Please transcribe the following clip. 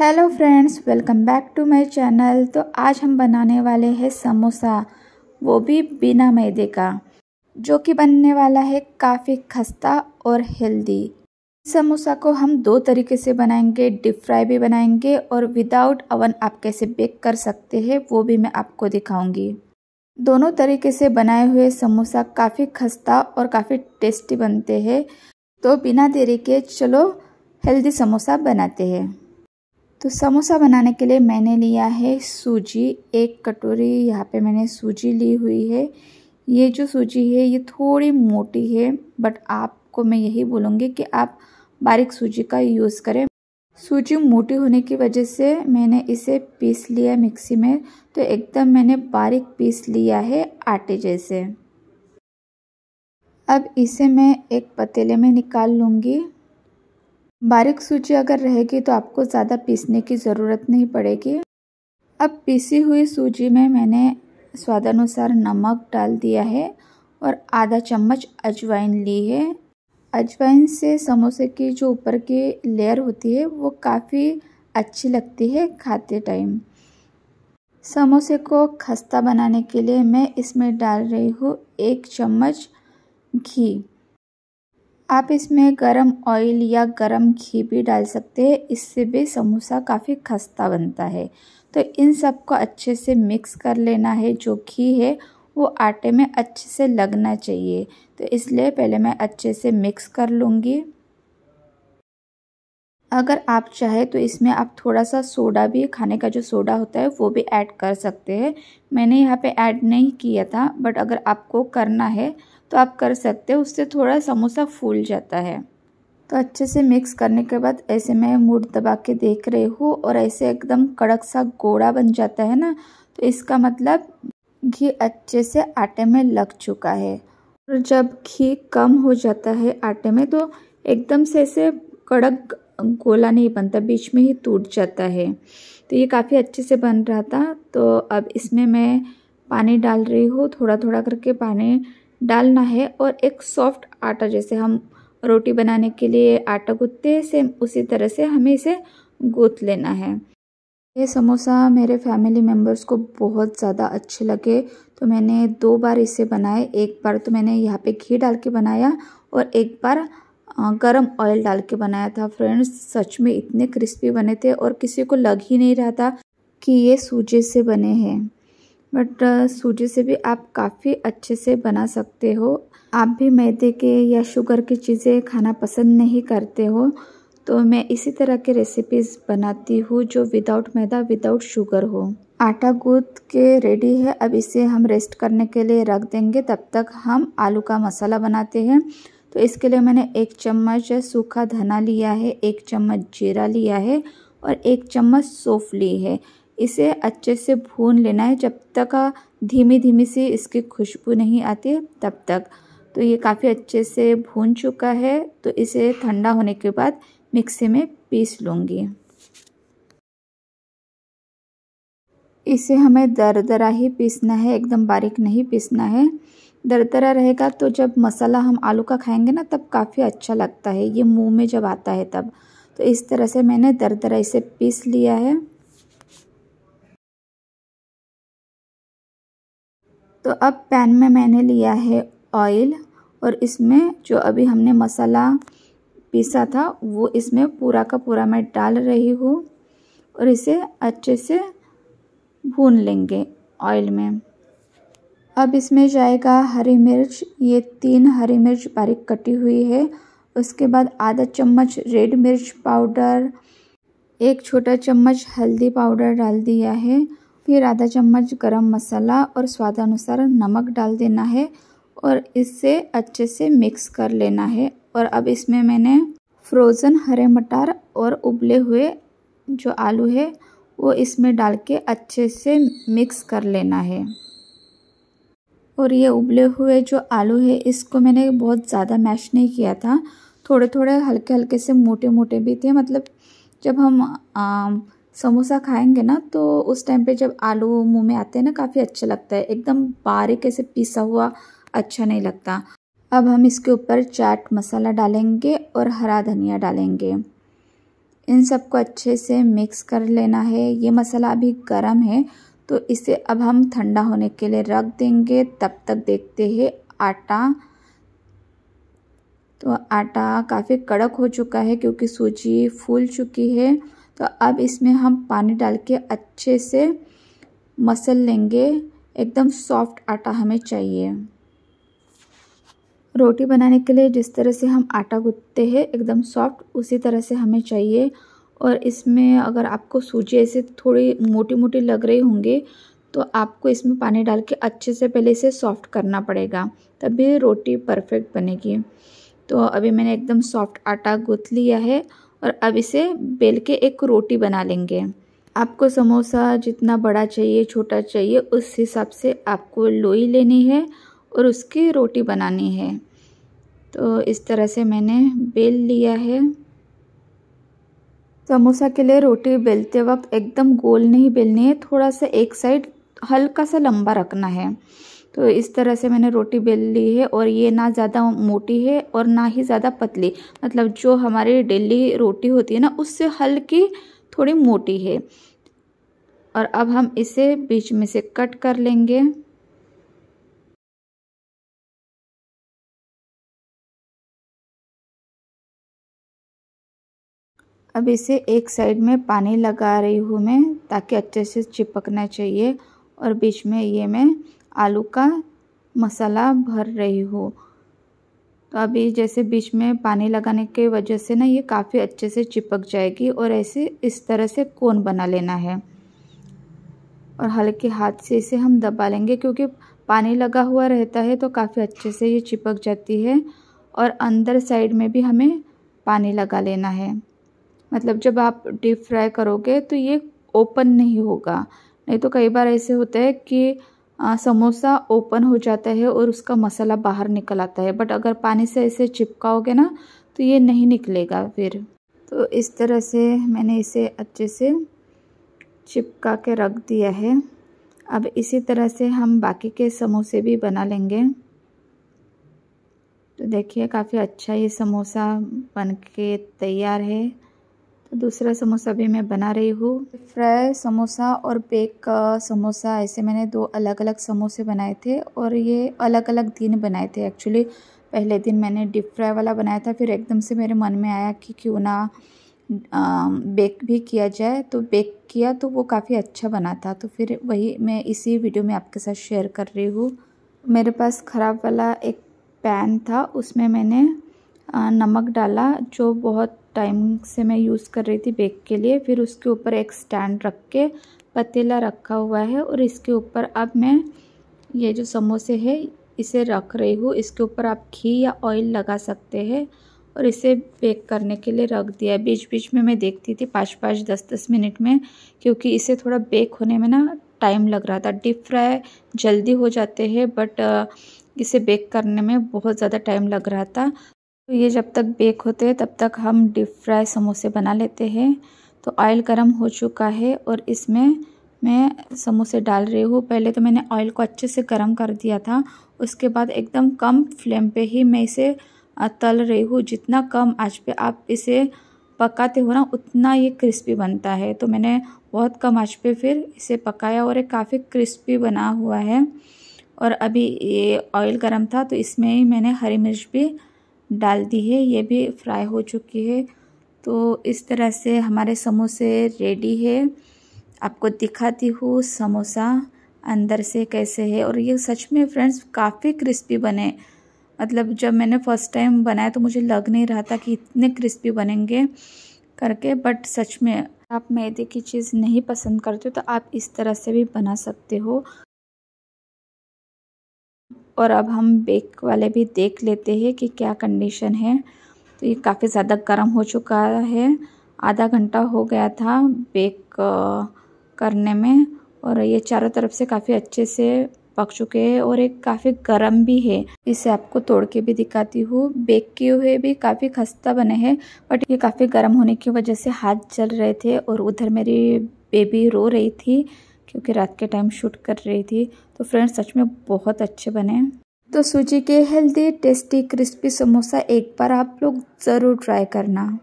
hello friends welcome back to my channel तो आज हम बनाने वाले हैं समोसा वो भी बिना मैदे का जो कि बनने वाला है काफ़ी खस्ता और हेल्दी समोसा को हम दो तरीके से बनाएंगे डिप फ्राई भी बनाएंगे और विदाउट अवन आप कैसे बेक कर सकते हैं वो भी मैं आपको दिखाऊंगी दोनों तरीके से बनाए हुए समोसा काफ़ी खस्ता और काफ़ी टेस्टी बनते हैं तो बिना देरी के चलो हेल्दी समोसा बनाते हैं तो समोसा बनाने के लिए मैंने लिया है सूजी एक कटोरी यहाँ पे मैंने सूजी ली हुई है ये जो सूजी है ये थोड़ी मोटी है बट आपको मैं यही बोलूँगी कि आप बारीक सूजी का यूज़ करें सूजी मोटी होने की वजह से मैंने इसे पीस लिया मिक्सी में तो एकदम मैंने बारीक पीस लिया है आटे जैसे अब इसे मैं एक पतीले में निकाल लूँगी बारीक सूजी अगर रहेगी तो आपको ज़्यादा पीसने की ज़रूरत नहीं पड़ेगी अब पीसी हुई सूजी में मैंने स्वादानुसार नमक डाल दिया है और आधा चम्मच अजवाइन ली है अजवाइन से समोसे की जो ऊपर की लेयर होती है वो काफ़ी अच्छी लगती है खाते टाइम समोसे को खस्ता बनाने के लिए मैं इसमें डाल रही हूँ एक चम्मच घी आप इसमें गरम ऑयल या गरम घी भी डाल सकते हैं इससे भी समोसा काफ़ी खस्ता बनता है तो इन सब को अच्छे से मिक्स कर लेना है जो घी है वो आटे में अच्छे से लगना चाहिए तो इसलिए पहले मैं अच्छे से मिक्स कर लूँगी अगर आप चाहे तो इसमें आप थोड़ा सा सोडा भी खाने का जो सोडा होता है वो भी ऐड कर सकते हैं मैंने यहाँ पे ऐड नहीं किया था बट अगर आपको करना है तो आप कर सकते हैं उससे थोड़ा समोसा फूल जाता है तो अच्छे से मिक्स करने के बाद ऐसे मैं मूड दबा के देख रही हूँ और ऐसे एकदम कड़क सा गोड़ा बन जाता है ना तो इसका मतलब घी अच्छे से आटे में लग चुका है और जब घी कम हो जाता है आटे में तो एकदम से ऐसे कड़क गोला नहीं बनता बीच में ही टूट जाता है तो ये काफ़ी अच्छे से बन रहा था तो अब इसमें मैं पानी डाल रही हूँ थोड़ा थोड़ा करके पानी डालना है और एक सॉफ्ट आटा जैसे हम रोटी बनाने के लिए आटा गूँथते हैं सेम उसी तरह से हमें इसे गूँथ लेना है ये समोसा मेरे फैमिली मेम्बर्स को बहुत ज़्यादा अच्छे लगे तो मैंने दो बार इसे बनाए एक बार तो मैंने यहाँ पे घी डाल के बनाया और एक बार गरम ऑयल डाल के बनाया था फ्रेंड्स सच में इतने क्रिस्पी बने थे और किसी को लग ही नहीं रहा था कि ये सूजे से बने हैं बट सूजी से भी आप काफ़ी अच्छे से बना सकते हो आप भी मैदे के या शुगर की चीज़ें खाना पसंद नहीं करते हो तो मैं इसी तरह के रेसिपीज़ बनाती हूँ जो विदाउट मैदा विदाउट शुगर हो आटा गूद के रेडी है अब इसे हम रेस्ट करने के लिए रख देंगे तब तक हम आलू का मसाला बनाते हैं तो इसके लिए मैंने एक चम्मच सूखा धना लिया है एक चम्मच जीरा लिया है और एक चम्मच सौफ ली है इसे अच्छे से भून लेना है जब तक धीमी धीमी सी इसकी खुशबू नहीं आती तब तक तो ये काफ़ी अच्छे से भून चुका है तो इसे ठंडा होने के बाद मिक्सी में पीस लूँगी इसे हमें दर दरा ही पीसना है एकदम बारीक नहीं पीसना है दरदरा रहेगा तो जब मसाला हम आलू का खाएंगे ना तब काफ़ी अच्छा लगता है ये मुंह में जब आता है तब तो इस तरह से मैंने दरदरा इसे पीस लिया है तो अब पैन में मैंने लिया है ऑयल और इसमें जो अभी हमने मसाला पीसा था वो इसमें पूरा का पूरा मैं डाल रही हूँ और इसे अच्छे से भून लेंगे ऑयल में अब इसमें जाएगा हरी मिर्च ये तीन हरी मिर्च बारीक कटी हुई है उसके बाद आधा चम्मच रेड मिर्च पाउडर एक छोटा चम्मच हल्दी पाउडर डाल दिया है फिर आधा चम्मच गरम मसाला और स्वादानुसार नमक डाल देना है और इसे अच्छे से मिक्स कर लेना है और अब इसमें मैंने फ्रोज़न हरे मटर और उबले हुए जो आलू है वो इसमें डाल के अच्छे से मिक्स कर लेना है और ये उबले हुए जो आलू है इसको मैंने बहुत ज़्यादा मैश नहीं किया था थोड़े थोड़े हल्के हल्के से मोटे मोटे भी थे मतलब जब हम आ, समोसा खाएंगे ना तो उस टाइम पे जब आलू मुंह में आते हैं ना काफ़ी अच्छा लगता है एकदम बारीक ऐसे पिसा हुआ अच्छा नहीं लगता अब हम इसके ऊपर चाट मसाला डालेंगे और हरा धनिया डालेंगे इन सबको अच्छे से मिक्स कर लेना है ये मसाला अभी गर्म है तो इसे अब हम ठंडा होने के लिए रख देंगे तब तक देखते हैं आटा तो आटा काफ़ी कड़क हो चुका है क्योंकि सूजी फूल चुकी है तो अब इसमें हम पानी डाल के अच्छे से मसल लेंगे एकदम सॉफ्ट आटा हमें चाहिए रोटी बनाने के लिए जिस तरह से हम आटा गूँथते हैं एकदम सॉफ्ट उसी तरह से हमें चाहिए और इसमें अगर आपको सूजी ऐसे थोड़ी मोटी मोटी लग रही होंगी तो आपको इसमें पानी डाल के अच्छे से पहले इसे सॉफ्ट करना पड़ेगा तभी रोटी परफेक्ट बनेगी तो अभी मैंने एकदम सॉफ्ट आटा गूँथ लिया है और अब इसे बेल के एक रोटी बना लेंगे आपको समोसा जितना बड़ा चाहिए छोटा चाहिए उस हिसाब से आपको लोई लेनी है और उसकी रोटी बनानी है तो इस तरह से मैंने बेल लिया है समोसा के लिए रोटी बेलते वक्त एकदम गोल नहीं बेलनी है थोड़ा सा एक साइड हल्का सा लंबा रखना है तो इस तरह से मैंने रोटी बेल ली है और ये ना ज़्यादा मोटी है और ना ही ज़्यादा पतली मतलब जो हमारी डेली रोटी होती है ना उससे हल्की थोड़ी मोटी है और अब हम इसे बीच में से कट कर लेंगे अब इसे एक साइड में पानी लगा रही हूँ मैं ताकि अच्छे से चिपकना चाहिए और बीच में ये मैं आलू का मसाला भर रही हूँ तो अभी जैसे बीच में पानी लगाने की वजह से ना ये काफ़ी अच्छे से चिपक जाएगी और ऐसे इस तरह से कोन बना लेना है और हल्के हाथ से इसे हम दबा लेंगे क्योंकि पानी लगा हुआ रहता है तो काफ़ी अच्छे से ये चिपक जाती है और अंदर साइड में भी हमें पानी लगा लेना है मतलब जब आप डीप फ्राई करोगे तो ये ओपन नहीं होगा नहीं तो कई बार ऐसे होता है कि आ, समोसा ओपन हो जाता है और उसका मसाला बाहर निकल आता है बट अगर पानी से ऐसे चिपकाओगे ना तो ये नहीं निकलेगा फिर तो इस तरह से मैंने इसे अच्छे से चिपका के रख दिया है अब इसी तरह से हम बाकी के समोसे भी बना लेंगे तो देखिए काफ़ी अच्छा ये समोसा बन के तैयार है तो दूसरा समोसा भी मैं बना रही हूँ फ्राई समोसा और बेक का समोसा ऐसे मैंने दो अलग अलग समोसे बनाए थे और ये अलग अलग दिन बनाए थे एक्चुअली पहले दिन मैंने डिप फ्राई वाला बनाया था फिर एकदम से मेरे मन में आया कि क्यों ना बेक भी किया जाए तो बेक किया तो वो काफ़ी अच्छा बना था तो फिर वही मैं इसी वीडियो में आपके साथ शेयर कर रही हूँ मेरे पास ख़राब वाला एक पैन था उसमें मैंने नमक डाला जो बहुत टाइम से मैं यूज़ कर रही थी बेक के लिए फिर उसके ऊपर एक स्टैंड रख के पतीला रखा हुआ है और इसके ऊपर अब मैं ये जो समोसे है इसे रख रही हूँ इसके ऊपर आप घी या ऑयल लगा सकते हैं और इसे बेक करने के लिए रख दिया बीच बीच में मैं देखती थी पाँच पाँच दस दस मिनट में क्योंकि इसे थोड़ा बेक होने में ना टाइम लग रहा था डीप फ्राई जल्दी हो जाते हैं बट इसे बेक करने में बहुत ज़्यादा टाइम लग रहा था तो ये जब तक बेक होते हैं तब तक हम डीप फ्राई समोसे बना लेते हैं तो ऑयल गर्म हो चुका है और इसमें मैं समोसे डाल रही हूँ पहले तो मैंने ऑयल को अच्छे से गर्म कर दिया था उसके बाद एकदम कम फ्लेम पे ही मैं इसे तल रही हूँ जितना कम आज पे आप इसे पकाते हो ना उतना ये क्रिस्पी बनता है तो मैंने बहुत कम आँच पे फिर इसे पकाया और ये काफ़ी क्रिस्पी बना हुआ है और अभी ये ऑयल गर्म था तो इसमें ही मैंने हरी मिर्च भी डाल दी है ये भी फ्राई हो चुकी है तो इस तरह से हमारे समोसे रेडी है आपको दिखाती हूँ समोसा अंदर से कैसे है और ये सच में फ्रेंड्स काफ़ी क्रिस्पी बने मतलब जब मैंने फ़र्स्ट टाइम बनाया तो मुझे लग नहीं रहा था कि इतने क्रिस्पी बनेंगे करके बट सच में आप मैदे की चीज़ नहीं पसंद करते तो आप इस तरह से भी बना सकते हो और अब हम बेक वाले भी देख लेते हैं कि क्या कंडीशन है तो ये काफ़ी ज़्यादा गर्म हो चुका है आधा घंटा हो गया था बेक करने में और ये चारों तरफ से काफ़ी अच्छे से पक चुके हैं और एक काफ़ी गर्म भी है इसे आपको तोड़ के भी दिखाती हूँ बेक किए हुए भी काफ़ी खस्ता बने हैं बट ये काफ़ी गर्म होने की वजह से हाथ जल रहे थे और उधर मेरी बेबी रो रही थी क्योंकि रात के टाइम शूट कर रही थी तो फ्रेंड्स सच में बहुत अच्छे बने तो सूजी के हेल्दी टेस्टी क्रिस्पी समोसा एक बार आप लोग ज़रूर ट्राई करना